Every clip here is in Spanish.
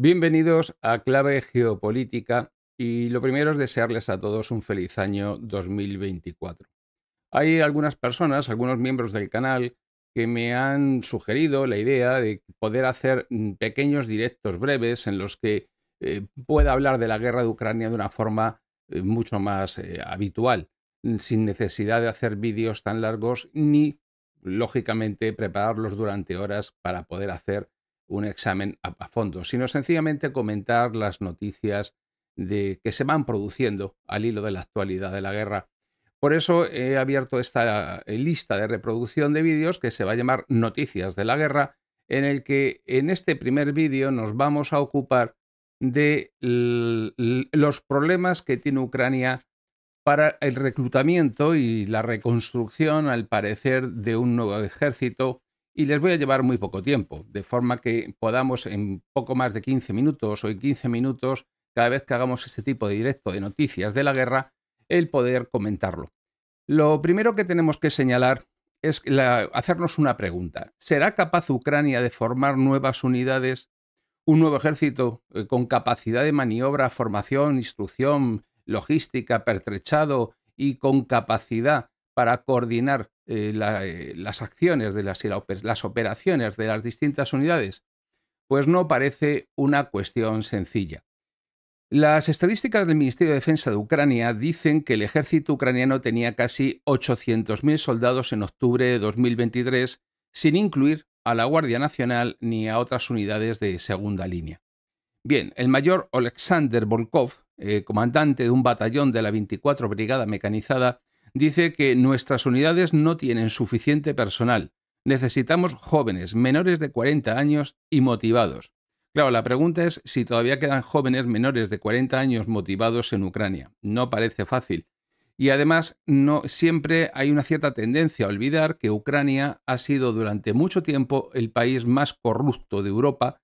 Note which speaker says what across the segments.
Speaker 1: Bienvenidos a Clave Geopolítica y lo primero es desearles a todos un feliz año 2024. Hay algunas personas, algunos miembros del canal, que me han sugerido la idea de poder hacer mm, pequeños directos breves en los que eh, pueda hablar de la guerra de Ucrania de una forma eh, mucho más eh, habitual, mm, sin necesidad de hacer vídeos tan largos ni, lógicamente, prepararlos durante horas para poder hacer un examen a, fondo, sino sencillamente comentar las noticias de, que se van produciendo al hilo de la actualidad de la guerra. Por eso he abierto esta eh, lista de reproducción de vídeos que se va a llamar Noticias de la Guerra, en el que en este primer vídeo nos vamos a ocupar de los problemas que tiene Ucrania para el reclutamiento y la reconstrucción, al parecer, de un nuevo ejército y les voy a llevar muy poco tiempo, de forma que podamos en poco más de 15 minutos o en 15 minutos, cada vez que hagamos este tipo de directo de noticias de la guerra, el poder comentarlo. Lo primero que tenemos que señalar es hacernos una pregunta. ¿Será capaz Ucrania de formar nuevas unidades, un nuevo ejército eh, con capacidad de maniobra, formación, instrucción, logística, pertrechado y con capacidad para coordinar eh, eh, las acciones de las, operaciones de las distintas unidades? Pues no parece una cuestión sencilla. Las estadísticas del Ministerio de Defensa de Ucrania dicen que el ejército ucraniano tenía casi 800.000 soldados en octubre de 2023, sin incluir a la Guardia Nacional ni a otras unidades de segunda línea. Bien, el mayor Oleksandr Volkov, eh, comandante de un batallón de la 24 Brigada Mecanizada, dice que nuestras unidades no tienen suficiente personal. Necesitamos jóvenes, menores de 40 años y motivados. Claro, la pregunta es si todavía quedan jóvenes menores de 40 años motivados en Ucrania. No parece fácil. Y además, no siempre hay una cierta tendencia a olvidar que Ucrania ha sido durante mucho tiempo el país más corrupto de Europa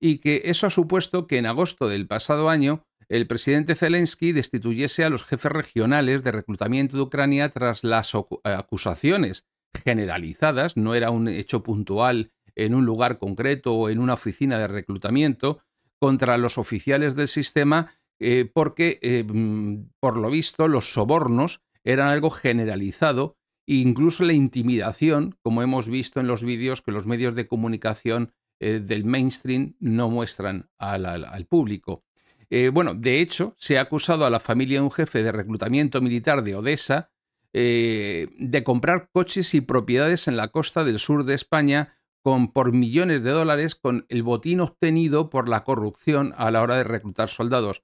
Speaker 1: y que eso ha supuesto que en agosto del pasado año el presidente Zelensky destituyese a los jefes regionales de reclutamiento de Ucrania tras las eh, acusaciones generalizadas, no era un hecho puntual en un lugar concreto o en una oficina de reclutamiento, contra los oficiales del sistema eh, porque, eh, mm, por lo visto, los sobornos eran algo generalizado e incluso la intimidación, como hemos visto en los vídeos que los medios de comunicación del mainstream no muestran al público. Eh, bueno, de hecho, se ha acusado a la familia de un jefe de reclutamiento militar de Odessa eh, de comprar coches y propiedades en la costa del sur de España con, por millones de dólares con el botín obtenido por la corrupción a la hora de reclutar soldados.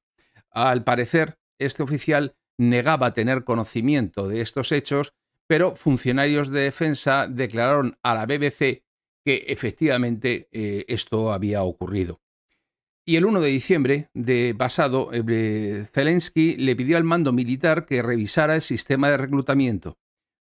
Speaker 1: Al parecer, este oficial negaba tener conocimiento de estos hechos, pero funcionarios de defensa declararon a la BBC que efectivamente eh, esto había ocurrido. Y el 1 de diciembre de pasado, eh, eh, Zelensky le pidió al mando militar que revisara el sistema de reclutamiento.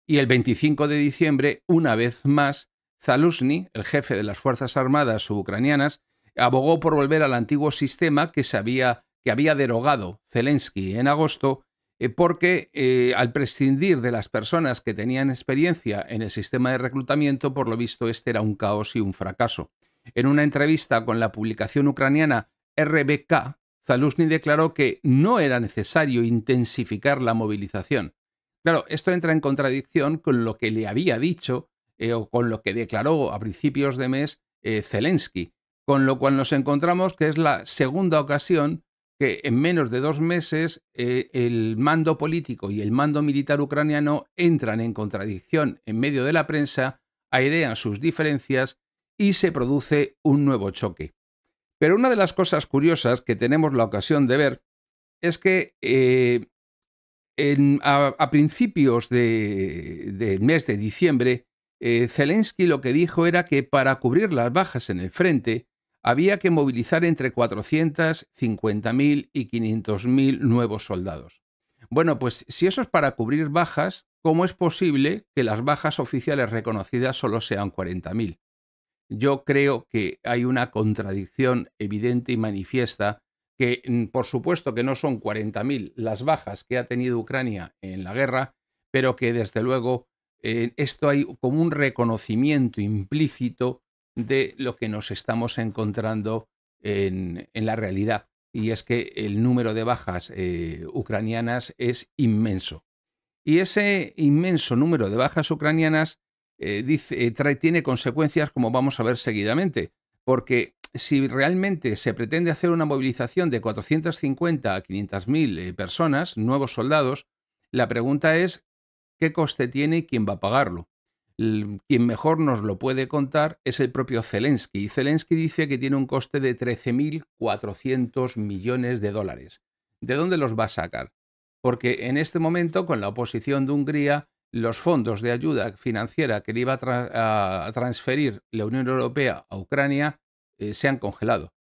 Speaker 1: Y el 25 de diciembre, una vez más, Zaluzny, el jefe de las Fuerzas Armadas ucranianas, abogó por volver al antiguo sistema que, sabía había, que había derogado Zelensky en agosto, eh, porque al prescindir de las personas que tenían experiencia en el sistema de reclutamiento, por lo visto este era un caos y un fracaso. En una entrevista con la publicación ucraniana RBK, Zaluzny declaró que no era necesario intensificar la movilización. Claro, esto entra en contradicción con lo que le había dicho eh, o con lo que declaró a principios de mes eh, Zelensky, con lo cual nos encontramos que es la segunda ocasión que en menos de dos meses eh, el mando político y el mando militar ucraniano entran en contradicción en medio de la prensa, airean sus diferencias y se produce un nuevo choque. Pero una de las cosas curiosas que tenemos la ocasión de ver es que eh, a, principios del mes de diciembre, eh, Zelensky lo que dijo era que para cubrir las bajas en el frente había que movilizar entre 450.000 y 500.000 nuevos soldados. Bueno, pues si eso es para cubrir bajas, ¿cómo es posible que las bajas oficiales reconocidas solo sean 40.000? yo creo que hay una contradicción evidente y manifiesta que, mm, por supuesto, que no son 40.000 las bajas que ha tenido Ucrania en la guerra, pero que, desde luego, eh, esto hay como un reconocimiento implícito de lo que nos estamos encontrando en, la realidad, y es que el número de bajas eh, ucranianas es inmenso. Y ese inmenso número de bajas ucranianas eh, dice, eh, trae, tiene consecuencias como vamos a ver seguidamente. Porque si realmente se pretende hacer una movilización de 450 a mil eh, personas, nuevos soldados, la pregunta es qué coste tiene y quién va a pagarlo. Quien mejor nos lo puede contar es el propio Zelensky. Y Zelensky dice que tiene un coste de 13.400 millones de dólares. ¿De dónde los va a sacar? Porque en este momento, con la oposición de Hungría, los fondos de ayuda financiera que le iba a, transferir la Unión Europea a Ucrania eh, se han congelado.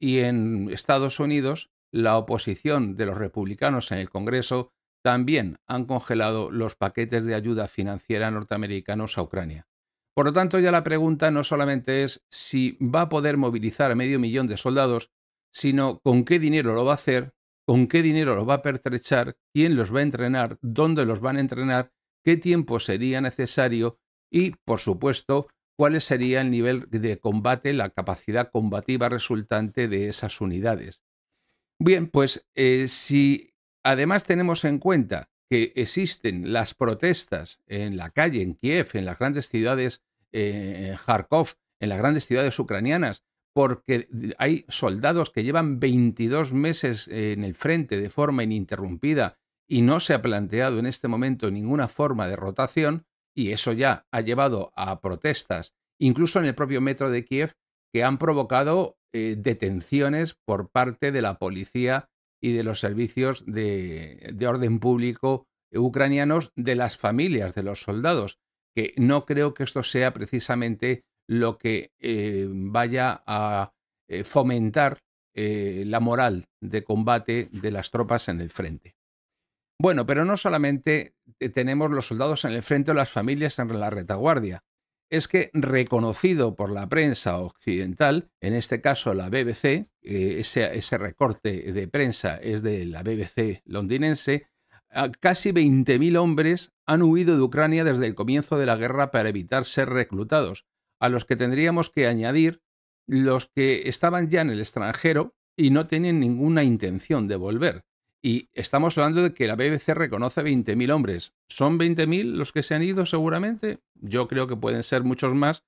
Speaker 1: Y en Estados Unidos, la oposición de los republicanos en el Congreso también han congelado los paquetes de ayuda financiera norteamericanos a Ucrania. Por lo tanto, ya la pregunta no solamente es si va a poder movilizar a medio millón de soldados, sino con qué dinero lo va a hacer, con qué dinero lo va a pertrechar, quién los va a entrenar, dónde los van a entrenar qué tiempo sería necesario y, por supuesto, cuál sería el nivel de combate, la capacidad combativa resultante de esas unidades. Bien, pues eh, si además tenemos en cuenta que existen las protestas en la calle, en Kiev, en las grandes ciudades, eh, en Kharkov, en las grandes ciudades ucranianas, porque hay soldados que llevan 22 meses en el frente de forma ininterrumpida y no se ha planteado en este momento ninguna forma de rotación y eso ya ha llevado a protestas, incluso en el propio metro de Kiev, que han provocado eh, detenciones por parte de la policía y de los servicios de, orden público ucranianos de las familias de los soldados, que no creo que esto sea precisamente lo que eh, vaya a eh, fomentar la moral de combate de las tropas en el frente. Bueno, pero no solamente eh, tenemos los soldados en el frente o las familias en la retaguardia. Es que reconocido por la prensa occidental, en este caso la BBC, eh, ese, recorte de prensa es de la BBC londinense, ah, casi 20.000 hombres han huido de Ucrania desde el comienzo de la guerra para evitar ser reclutados, a los que tendríamos que añadir los que estaban ya en el extranjero y no tenían ninguna intención de volver. Y estamos hablando de que la BBC reconoce 20.000 hombres. ¿Son 20.000 los que se han ido seguramente? Yo creo que pueden ser muchos más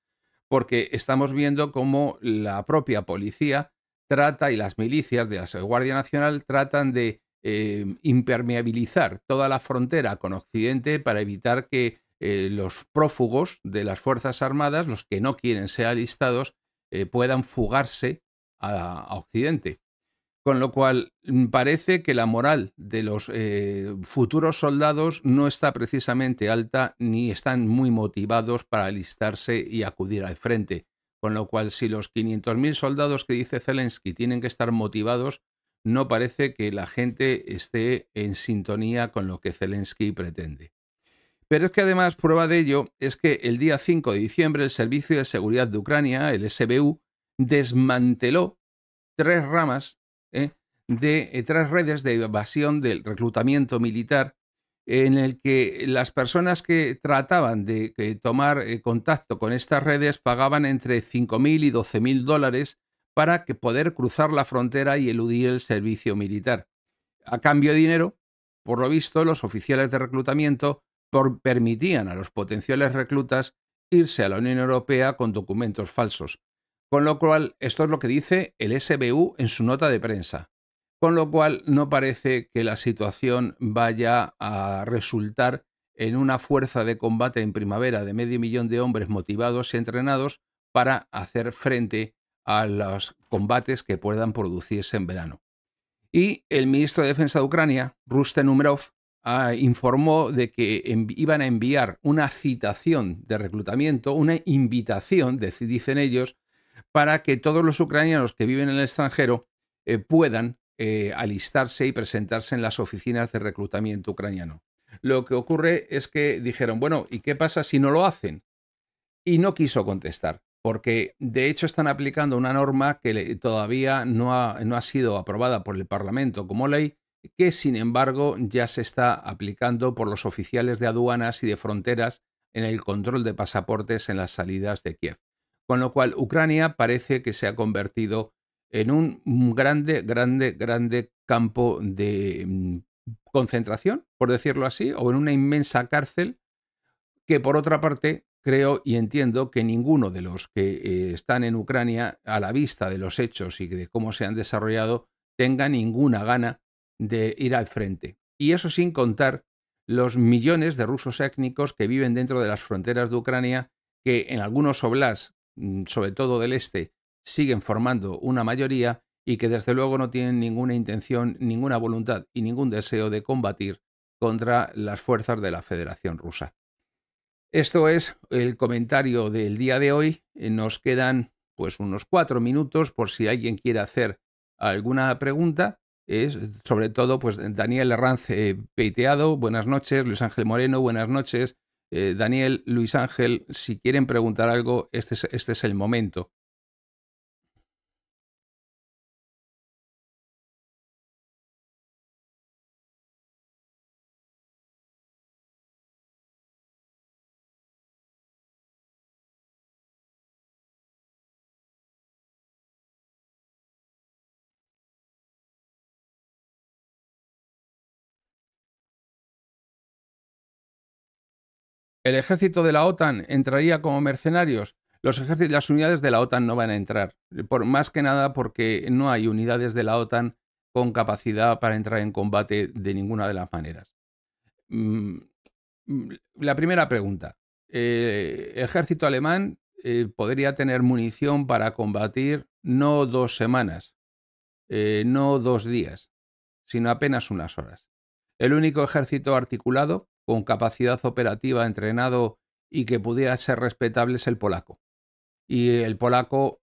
Speaker 1: porque estamos viendo cómo la propia policía trata y las milicias de la Guardia Nacional tratan de eh, impermeabilizar toda la frontera con Occidente para evitar que eh, los prófugos de las Fuerzas Armadas, los que no quieren ser alistados, eh, puedan fugarse a Occidente. Con lo cual, mm, parece que la moral de los eh, futuros soldados no está precisamente alta ni están muy motivados para alistarse y acudir al frente. Con lo cual, si los 500.000 soldados que dice Zelensky tienen que estar motivados, no parece que la gente esté en sintonía con lo que Zelensky pretende. Pero es que además prueba de ello es que el día 5 de diciembre el Servicio de Seguridad de Ucrania, el SBU, desmanteló tres ramas ¿eh? de eh, tres redes de evasión del reclutamiento militar en el que las personas que trataban de eh, tomar contacto con estas redes pagaban entre 5.000 y 12.000 dólares para que poder cruzar la frontera y eludir el servicio militar. A cambio de dinero, por lo visto, los oficiales de reclutamiento permitían a los potenciales reclutas irse a la Unión Europea con documentos falsos. Con lo cual, esto es lo que dice el SBU en su nota de prensa. Con lo cual, no parece que la situación vaya a resultar en una fuerza de combate en primavera de medio millón de hombres motivados y entrenados para hacer frente a los combates que puedan producirse en verano. Y el ministro de Defensa de Ucrania, Rusten Umerov, ah, informó de que iban a enviar una citación de reclutamiento, una invitación, dicen ellos, para que todos los ucranianos que viven en el extranjero eh, puedan eh, alistarse y presentarse en las oficinas de reclutamiento ucraniano. Lo que ocurre es que dijeron, bueno, ¿y qué pasa si no lo hacen? Y no quiso contestar, porque de hecho están aplicando una norma que todavía no no ha sido aprobada por el Parlamento como ley, que sin embargo ya se está aplicando por los oficiales de aduanas y de fronteras en el control de pasaportes en las salidas de Kiev. Con lo cual, Ucrania parece que se ha convertido en un grande, grande, grande campo de mm, concentración, por decirlo así, o en una inmensa cárcel que por otra parte creo y entiendo que ninguno de los que eh, están en Ucrania a la vista de los hechos y de cómo se han desarrollado tenga ninguna gana de ir al frente. Y eso sin contar los millones de rusos étnicos que viven dentro de las fronteras de Ucrania, que en algunos oblasts Mm, sobre todo del este, siguen formando una mayoría y que desde luego no tienen ninguna intención, ninguna voluntad y ningún deseo de combatir contra las fuerzas de la Federación Rusa. Esto es el comentario del día de hoy. Eh, nos quedan pues unos cuatro minutos por si alguien quiere hacer alguna pregunta. Es sobre todo pues Daniel Herranz eh, Peiteado, buenas noches, Luis Ángel Moreno, buenas noches, eh, Daniel, Luis Ángel, si quieren preguntar algo, este es este el momento. El ejército de la OTAN entraría como mercenarios. Los ejércitos, las unidades de la OTAN no van a entrar, por, más que nada porque no hay unidades de la OTAN con capacidad para entrar en combate de ninguna de las maneras. Mm, mm, la primera pregunta. el eh, ejército alemán eh, podría tener munición para combatir no dos semanas, eh, no dos días, sino apenas unas horas. El único ejército articulado con capacidad operativa, entrenado y que pudiera ser respetable es el polaco. Y el polaco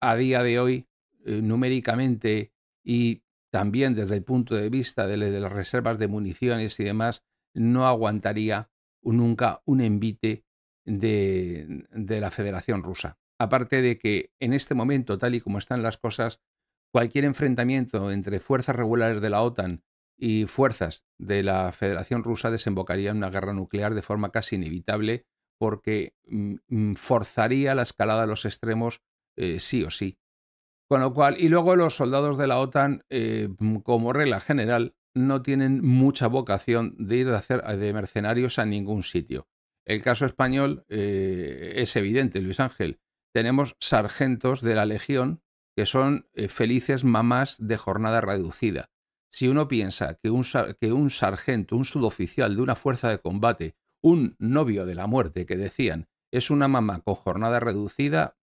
Speaker 1: a día de hoy, eh, numéricamente y también desde el punto de vista de, las reservas de municiones y demás, no aguantaría nunca un envite de la Federación Rusa. Aparte de que en este momento, tal y como están las cosas, cualquier enfrentamiento entre fuerzas regulares de la OTAN y fuerzas de la Federación Rusa desembocaría en una guerra nuclear de forma casi inevitable porque mm, mm, forzaría la escalada a los extremos eh, sí o sí. Con lo cual, y luego los soldados de la OTAN, eh, mm, como regla general, no tienen mucha vocación de ir hacer de mercenarios a ningún sitio. El caso español eh, es evidente, Luis Ángel. Tenemos sargentos de la Legión que son felices mamás de jornada reducida si uno piensa que un, sargento, un suboficial de una fuerza de combate, un novio de la muerte que decían, es una mamá con jornada reducida,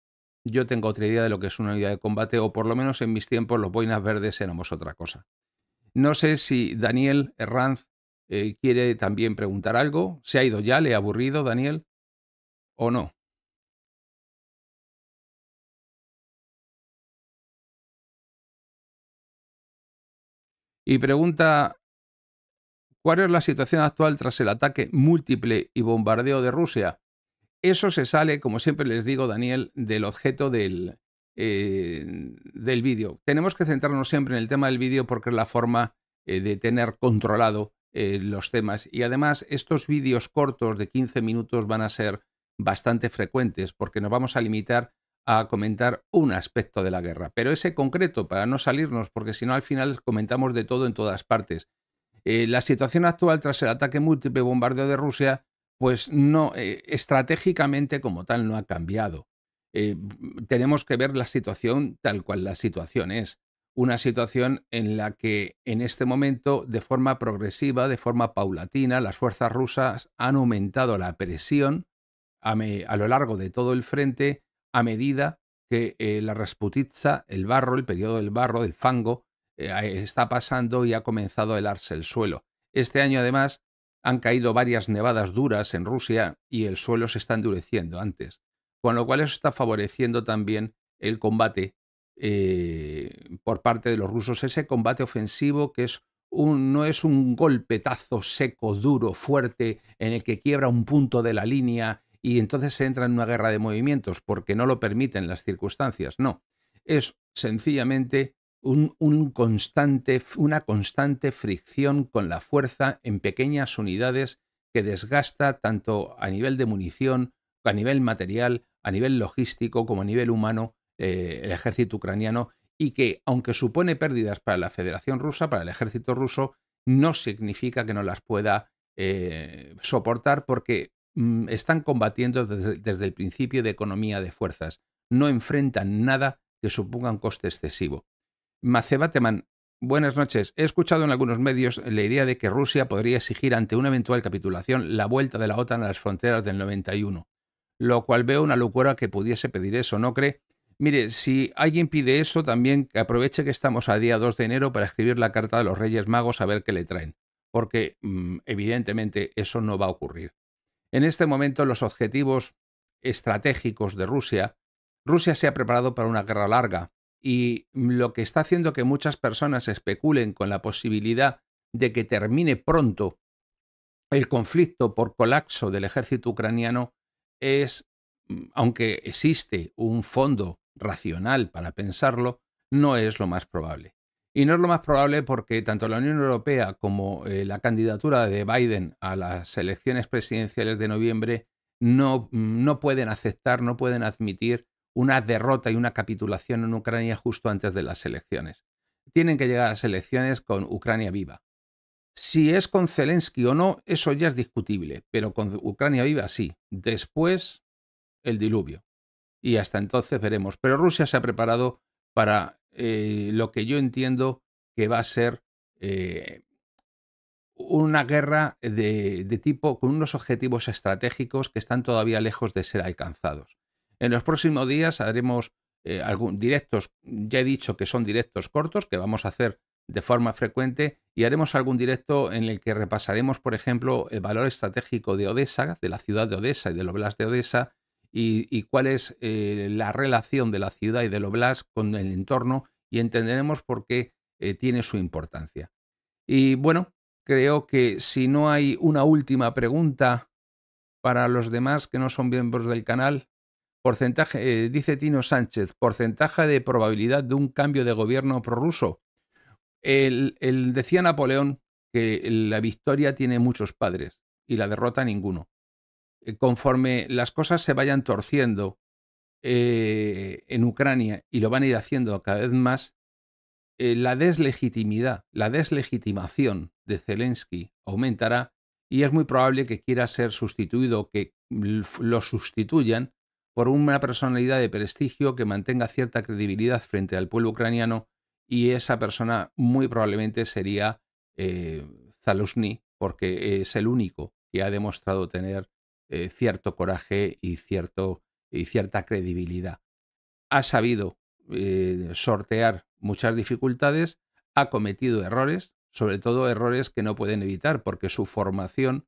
Speaker 1: yo tengo otra idea de lo que es una unidad de combate, o por lo menos en mis tiempos los boinas verdes éramos otra cosa. No sé si Daniel Herranz eh, quiere también preguntar algo. ¿Se ha ido ya? ¿Le ha aburrido Daniel? ¿O no? Y pregunta, ¿cuál es la situación actual tras el ataque múltiple y bombardeo de Rusia? Eso se sale, como siempre les digo, Daniel, del objeto del, eh, del vídeo. Tenemos que centrarnos siempre en el tema del vídeo porque es la forma eh, de tener controlado eh, los temas. Y además, estos vídeos cortos de 15 minutos van a ser bastante frecuentes porque nos vamos a limitar a comentar un aspecto de la guerra, pero ese concreto, para no salirnos, porque si no al final comentamos de todo en todas partes. Eh, la situación actual tras el ataque múltiple bombardeo de Rusia, pues no, eh, estratégicamente como tal no ha cambiado. Eh, tenemos que ver la situación tal cual la situación es. Una situación en la que en este momento, de forma progresiva, de forma paulatina, las fuerzas rusas han aumentado la presión a lo largo de todo el frente a medida que eh, la rasputitza, el barro, el periodo del barro, del fango, eh, eh, está pasando y ha comenzado a helarse el suelo. Este año, además, han caído varias nevadas duras en Rusia y el suelo se está endureciendo antes, con lo cual eso está favoreciendo también el combate por parte de los rusos, ese combate ofensivo que es un, no es un golpetazo seco, duro, fuerte, en el que quiebra un punto de la línea y entonces se entra en una guerra de movimientos porque no lo permiten las circunstancias. No, es sencillamente un, constante, una constante fricción con la fuerza en pequeñas unidades que desgasta tanto a nivel de munición, a nivel material, a nivel logístico como a nivel humano eh, el ejército ucraniano y que, aunque supone pérdidas para la Federación Rusa, para el ejército ruso, no significa que no las pueda eh, soportar porque Mm, están combatiendo desde, el principio de economía de fuerzas. No enfrentan nada que suponga un coste excesivo. Maceba buenas noches. He escuchado en algunos medios la idea de que Rusia podría exigir ante una eventual capitulación la vuelta de la OTAN a las fronteras del 91, lo cual veo una locura que pudiese pedir eso, ¿no cree? Mire, si alguien pide eso, también que aproveche que estamos a día 2 de enero para escribir la carta de los Reyes Magos a ver qué le traen, porque mm, evidentemente eso no va a ocurrir. En este momento los objetivos estratégicos de Rusia, Rusia se ha preparado para una guerra larga y lo que está haciendo que muchas personas especulen con la posibilidad de que termine pronto el conflicto por colapso del ejército ucraniano es, mm, aunque existe un fondo racional para pensarlo, no es lo más probable. Y no es lo más probable porque tanto la Unión Europea como eh, la candidatura de Biden a las elecciones presidenciales de noviembre no, mm, no pueden aceptar, no pueden admitir una derrota y una capitulación en Ucrania justo antes de las elecciones. Tienen que llegar a las elecciones con Ucrania viva. Si es con Zelensky o no, eso ya es discutible, pero con Ucrania viva sí. Después, el diluvio. Y hasta entonces veremos. Pero Rusia se ha preparado para eh, lo que yo entiendo que va a ser eh, una guerra de, tipo con unos objetivos estratégicos que están todavía lejos de ser alcanzados. En los próximos días haremos eh, algunos directos, ya he dicho que son directos cortos, que vamos a hacer de forma frecuente, y haremos algún directo en el que repasaremos, por ejemplo, el valor estratégico de Odessa, de la ciudad de Odessa y los Oblast de Odessa, y, cuál es eh, la relación de la ciudad y del oblast con el entorno y entenderemos por qué eh, tiene su importancia. Y bueno, creo que si no hay una última pregunta para los demás que no son miembros del canal, porcentaje, eh, dice Tino Sánchez, porcentaje de probabilidad de un cambio de gobierno prorruso. el, decía Napoleón que la victoria tiene muchos padres y la derrota ninguno. Eh, conforme las cosas se vayan torciendo eh, en Ucrania y lo van a ir haciendo cada vez más, eh, la deslegitimidad, la deslegitimación de Zelensky aumentará y es muy probable que quiera ser sustituido, que lo sustituyan por una personalidad de prestigio que mantenga cierta credibilidad frente al pueblo ucraniano y esa persona muy probablemente sería eh, porque es el único que ha demostrado tener eh, cierto coraje y, cierto, y cierta credibilidad. Ha sabido eh, sortear muchas dificultades, ha cometido errores, sobre todo errores que no pueden evitar porque su formación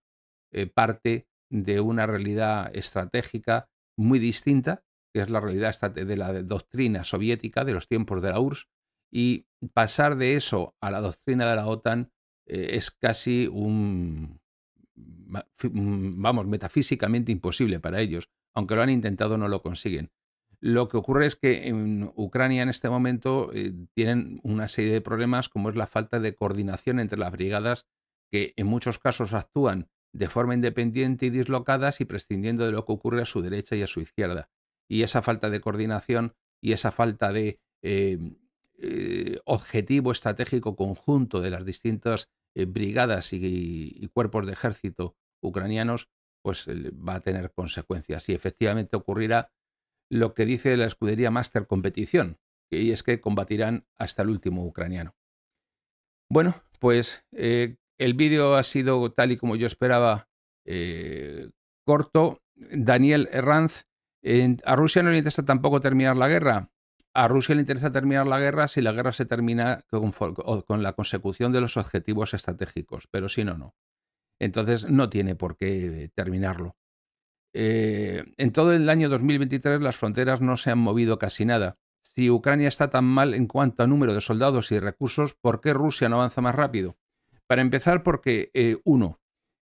Speaker 1: eh, parte de una realidad estratégica muy distinta, que es la realidad de la doctrina soviética de los tiempos de la URSS, y pasar de eso a la doctrina de la OTAN es casi un, Mm, vamos, metafísicamente imposible para ellos. Aunque lo han intentado, no lo consiguen. Lo que ocurre es que en Ucrania en este momento eh, tienen una serie de problemas como es la falta de coordinación entre las brigadas que en muchos casos actúan de forma independiente y dislocadas y prescindiendo de lo que ocurre a su derecha y a su izquierda. Y esa falta de coordinación y esa falta de eh, eh, objetivo estratégico conjunto de las distintas eh, brigadas y, cuerpos de ejército ucranianos, pues eh, va a tener consecuencias. Y efectivamente ocurrirá lo que dice la escudería Master Competición, y es que combatirán hasta el último ucraniano. Bueno, pues eh, el vídeo ha sido tal y como yo esperaba, corto. Daniel Herranz, a Rusia no le interesa tampoco terminar la guerra a Rusia le interesa terminar la guerra si la guerra se termina con, la consecución de los objetivos estratégicos, pero si no, no. Entonces no tiene por qué terminarlo. Eh, en todo el año 2023 las fronteras no se han movido casi nada. Si Ucrania está tan mal en cuanto a número de soldados y recursos, ¿por qué Rusia no avanza más rápido? Para empezar, porque, eh, uno,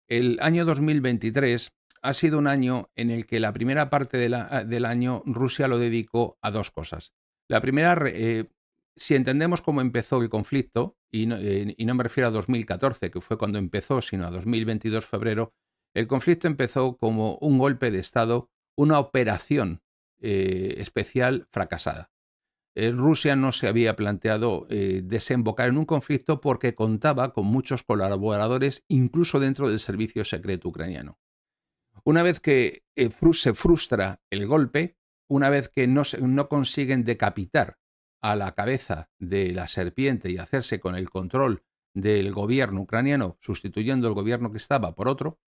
Speaker 1: el año 2023 ha sido un año en el que la primera parte del año Rusia lo dedicó a dos cosas. La primera, eh, si entendemos cómo empezó el conflicto, y no, eh, me refiero a 2014, que fue cuando empezó, sino a 2022 febrero, el conflicto empezó como un golpe de Estado, una operación eh, especial fracasada. Rusia no se había planteado desembocar en un conflicto porque contaba con muchos colaboradores, incluso dentro del servicio secreto ucraniano. Una vez que se frustra el golpe, una vez que no, consiguen decapitar a la cabeza de la serpiente y hacerse con el control del gobierno ucraniano, sustituyendo el gobierno que estaba por otro,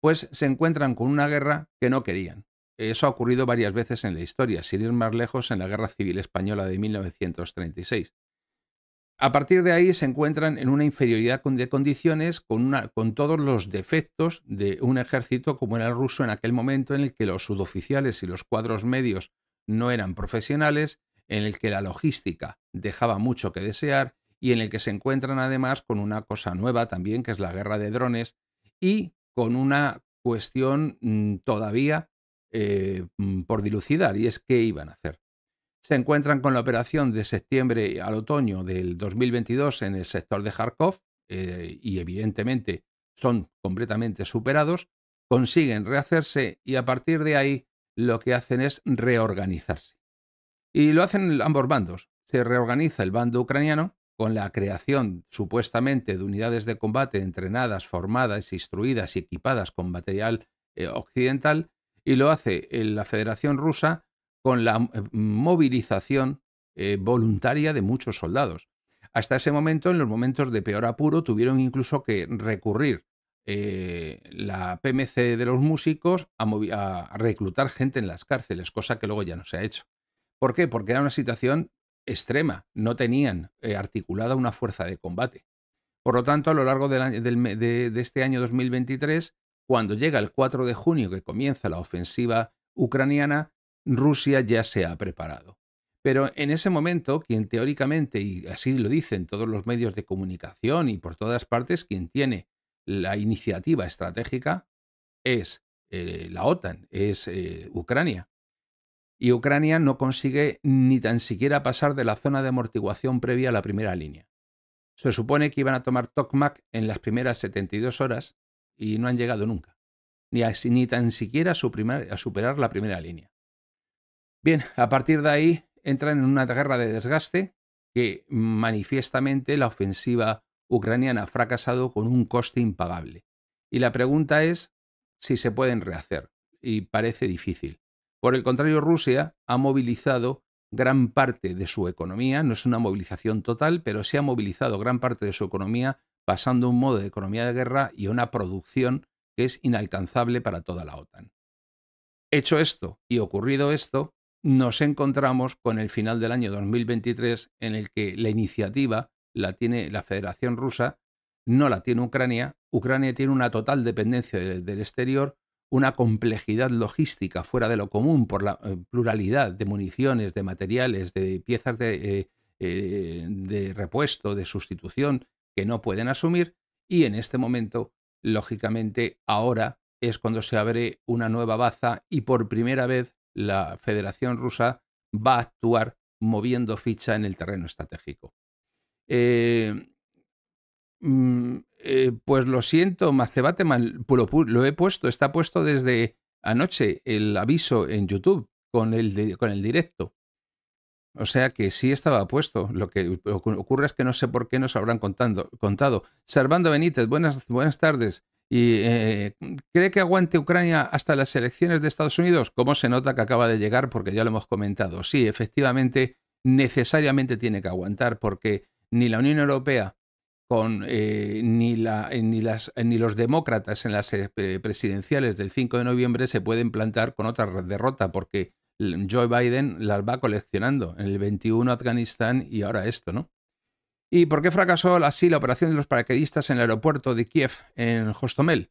Speaker 1: pues se encuentran con una guerra que no querían. Eso ha ocurrido varias veces en la historia, sin ir más lejos en la Guerra Civil Española de 1936. A partir de ahí se encuentran en una inferioridad de condiciones con, una, con todos los defectos de un ejército como era el ruso en aquel momento en el que los suboficiales y los cuadros medios no eran profesionales, en el que la logística dejaba mucho que desear y en el que se encuentran además con una cosa nueva también, que es la guerra de drones, y con una cuestión mm, todavía eh, mm, por dilucidar, y es qué iban a hacer se encuentran con la operación de septiembre al otoño del 2022 en el sector de Kharkov eh, y evidentemente son completamente superados, consiguen rehacerse y a partir de ahí lo que hacen es reorganizarse. Y lo hacen ambos bandos. Se reorganiza el bando ucraniano con la creación supuestamente de unidades de combate entrenadas, formadas, instruidas y equipadas con material eh, occidental, y lo hace la Federación Rusa con la eh, movilización eh, voluntaria de muchos soldados. Hasta ese momento, en los momentos de peor apuro, tuvieron incluso que recurrir eh, la PMC de los músicos a, reclutar gente en las cárceles, cosa que luego ya no se ha hecho. ¿Por qué? Porque era una situación extrema, no tenían articulada una fuerza de combate. Por lo tanto, a lo largo de este año 2023, cuando llega el 4 de junio que comienza la ofensiva ucraniana, Rusia ya se ha preparado. Pero en ese momento, quien teóricamente, y así lo dicen todos los medios de comunicación y por todas partes, quien tiene la iniciativa estratégica es eh, la OTAN, es eh, Ucrania. Y Ucrania no consigue ni tan siquiera pasar de la zona de amortiguación previa a la primera línea. Se supone que iban a tomar Tokmak en las primeras 72 horas y no han llegado nunca, ni, ni tan siquiera a superar la primera línea. Bien, a partir de ahí entran en una guerra de desgaste que manifiestamente la ofensiva ucraniana ha fracasado con un coste impagable. Y la pregunta es si se pueden rehacer, y parece difícil. Por el contrario, Rusia ha movilizado gran parte de su economía, no es una movilización total, pero se ha movilizado gran parte de su economía pasando un modo de economía de guerra y una producción que es inalcanzable para toda la OTAN. Hecho esto y ocurrido esto, nos encontramos con el final del año 2023 en el que la iniciativa la tiene la Federación Rusa, no la tiene Ucrania. Ucrania tiene una total dependencia del, exterior, una complejidad logística fuera de lo común por la eh, pluralidad de municiones, de materiales, de piezas eh, eh, de repuesto, de sustitución que no pueden asumir. Y en este momento, lógicamente, ahora es cuando se abre una nueva baza y por primera vez la Federación Rusa va a actuar moviendo ficha en el terreno estratégico. Eh, mm, eh, pues lo siento, Macebateman, lo, lo, he puesto, está puesto desde anoche el aviso en YouTube con el, con el directo. O sea que sí estaba puesto. Lo que ocurre es que no sé por qué nos habrán contando, contado. Servando Benítez, buenas, buenas tardes y eh, cree que aguante Ucrania hasta las elecciones de Estados Unidos, ¿Cómo se nota que acaba de llegar, porque ya lo hemos comentado. Sí, efectivamente, necesariamente tiene que aguantar, porque ni la Unión Europea con, eh, ni, la, eh, ni, los demócratas en las presidenciales del 5 de noviembre se pueden plantar con otra derrota, porque Joe Biden las va coleccionando en el 21 Afganistán y ahora esto, ¿no? ¿Y por qué fracasó así la operación de los paracaidistas en el aeropuerto de Kiev, en Hostomel?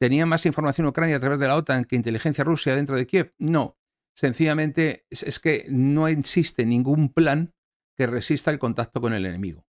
Speaker 1: ¿Tenía más información Ucrania a través de la OTAN que inteligencia rusa dentro de Kiev? No. Sencillamente es que no existe ningún plan que resista el contacto con el enemigo.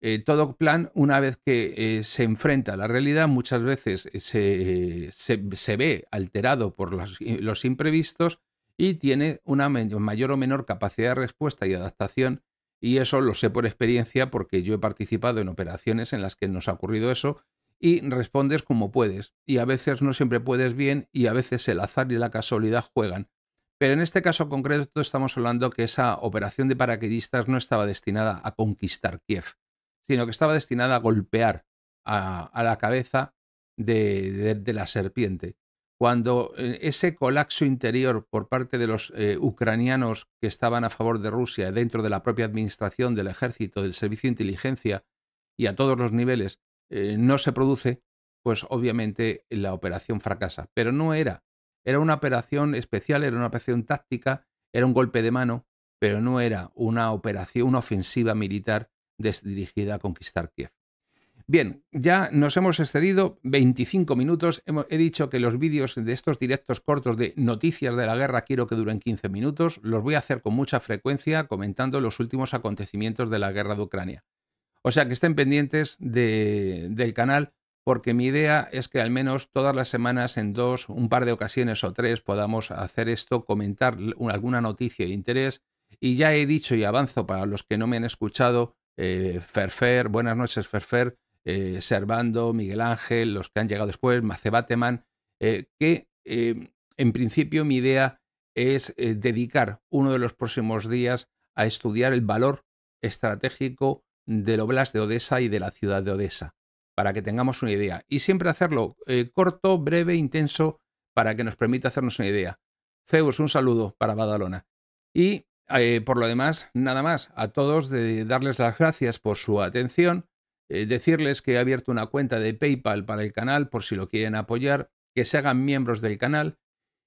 Speaker 1: Eh, todo plan, una vez que eh, se enfrenta a la realidad, muchas veces eh, se, ve alterado por los, los, imprevistos y tiene una mayor o menor capacidad de respuesta y adaptación y eso lo sé por experiencia porque yo he participado en operaciones en las que nos ha ocurrido eso y respondes como puedes. Y a veces no siempre puedes bien y a veces el azar y la casualidad juegan. Pero en este caso concreto estamos hablando que esa operación de paraquedistas no estaba destinada a conquistar Kiev, sino que estaba destinada a golpear a, la cabeza de la serpiente cuando eh, ese colapso interior por parte de los eh, ucranianos que estaban a favor de Rusia dentro de la propia administración del ejército, del servicio de inteligencia y a todos los niveles eh, no se produce, pues obviamente la operación fracasa. Pero no era. Era una operación especial, era una operación táctica, era un golpe de mano, pero no era una operación, una ofensiva militar dirigida a conquistar Kiev. Bien, ya nos hemos excedido 25 minutos. He dicho que los vídeos de estos directos cortos de noticias de la guerra quiero que duren 15 minutos. Los voy a hacer con mucha frecuencia comentando los últimos acontecimientos de la guerra de Ucrania. O sea que estén pendientes del canal porque mi idea es que al menos todas las semanas en dos, un par de ocasiones o tres podamos hacer esto, comentar alguna noticia de interés. Y ya he dicho y avanzo para los que no me han escuchado, eh, Ferfer, buenas noches Ferfer, eh, Servando, Miguel Ángel, los que han llegado después, Mace Bateman, eh, que eh, en principio mi idea es dedicar uno de los próximos días a estudiar el valor estratégico del Oblast de Odessa y de la ciudad de Odessa, para que tengamos una idea. Y siempre hacerlo corto, breve, intenso, para que nos permita hacernos una idea. Zeus, un saludo para Badalona. Y por lo demás, nada más. A todos de darles las gracias por su atención eh, decirles que he abierto una cuenta de PayPal para el canal por si lo quieren apoyar, que se hagan miembros del canal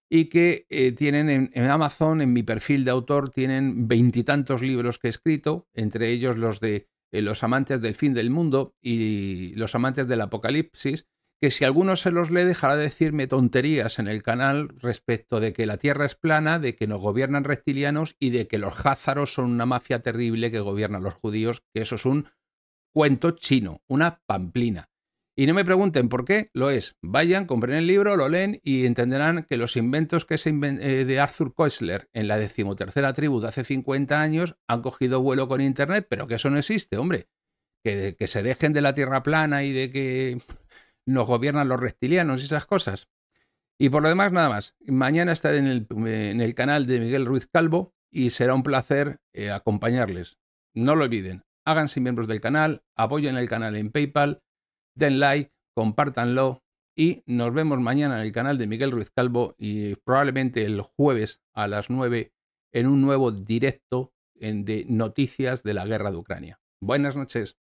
Speaker 1: y que eh, tienen en, Amazon, en mi perfil de autor, tienen veintitantos libros que he escrito, entre ellos los de eh, Los amantes del fin del mundo y Los amantes del apocalipsis, que si alguno se los lee dejará decirme tonterías en el canal respecto de que la Tierra es plana, de que nos gobiernan reptilianos y de que los házaros son una mafia terrible que gobierna a los judíos, que eso es un cuento chino, una pamplina. Y no me pregunten por qué, lo es. Vayan, compren el libro, lo leen y entenderán que los inventos que se eh, de Arthur Koestler en la decimotercera tribu de hace 50 años han cogido vuelo con Internet, pero que eso no existe, hombre. Que, se dejen de la Tierra plana y de que nos gobiernan los reptilianos y esas cosas. Y por lo demás, nada más. Mañana estaré en el, canal de Miguel Ruiz Calvo y será un placer eh, acompañarles. No lo olviden, háganse miembros del canal, apoyen el canal en PayPal, den like, compártanlo y nos vemos mañana en el canal de Miguel Ruiz Calvo y probablemente el jueves a las 9 en un nuevo directo de noticias de la guerra de Ucrania. Buenas noches.